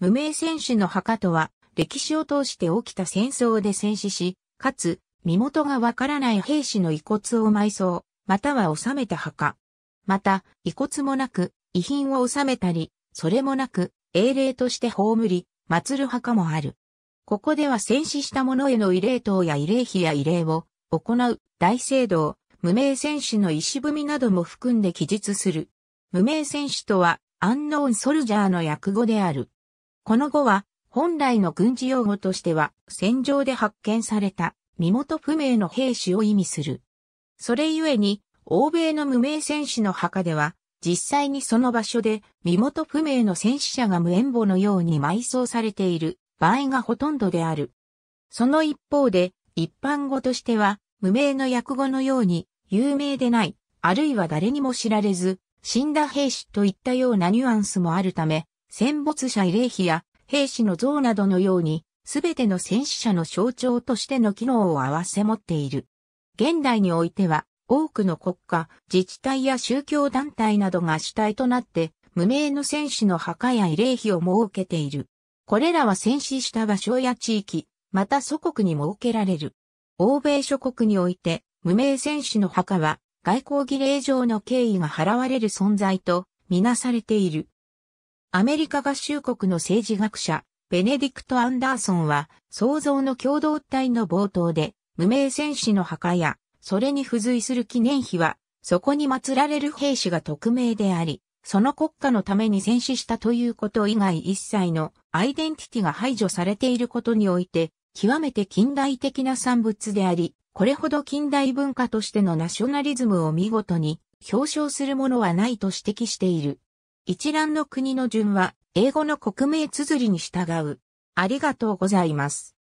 無名戦士の墓とは、歴史を通して起きた戦争で戦死し、かつ、身元がわからない兵士の遺骨を埋葬、または収めた墓。また、遺骨もなく、遺品を収めたり、それもなく、英霊として葬り、祀る墓もある。ここでは戦死した者への慰霊塔や慰霊碑や慰霊を行う大聖堂、無名戦士の石踏みなども含んで記述する。無名戦士とは、アンノーンソルジャーの訳語である。この後は、本来の軍事用語としては、戦場で発見された、身元不明の兵士を意味する。それゆえに、欧米の無名戦士の墓では、実際にその場所で身元不明の戦死者が無縁墓のように埋葬されている場合がほとんどである。その一方で、一般語としては、無名の訳語のように、有名でない、あるいは誰にも知られず、死んだ兵士といったようなニュアンスもあるため、戦没者慰霊碑や兵士の像などのように、すべての戦死者の象徴としての機能を併せ持っている。現代においては、多くの国家、自治体や宗教団体などが主体となって、無名の戦士の墓や慰霊碑を設けている。これらは戦死した場所や地域、また祖国に設けられる。欧米諸国において、無名戦士の墓は、外交儀礼上の敬意が払われる存在と、みなされている。アメリカ合衆国の政治学者、ベネディクト・アンダーソンは、創造の共同体の冒頭で、無名戦士の墓や、それに付随する記念碑は、そこに祀られる兵士が匿名であり、その国家のために戦死したということ以外一切のアイデンティティが排除されていることにおいて、極めて近代的な産物であり、これほど近代文化としてのナショナリズムを見事に表彰するものはないと指摘している。一覧の国の順は英語の国名綴りに従う。ありがとうございます。